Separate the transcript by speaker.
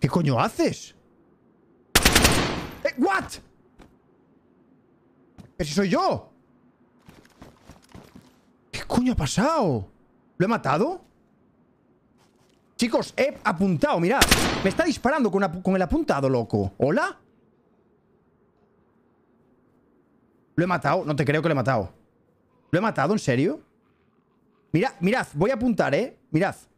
Speaker 1: ¿Qué coño haces?
Speaker 2: ¿Eh? ¿What? ¿Pero si soy yo?
Speaker 3: ¿Qué coño ha pasado? ¿Lo he matado? Chicos, he apuntado, mirad Me está disparando con, con el apuntado, loco ¿Hola? ¿Lo he matado? No te creo que lo he matado ¿Lo he matado? ¿En serio? Mirad, mirad, voy a apuntar, ¿eh? Mirad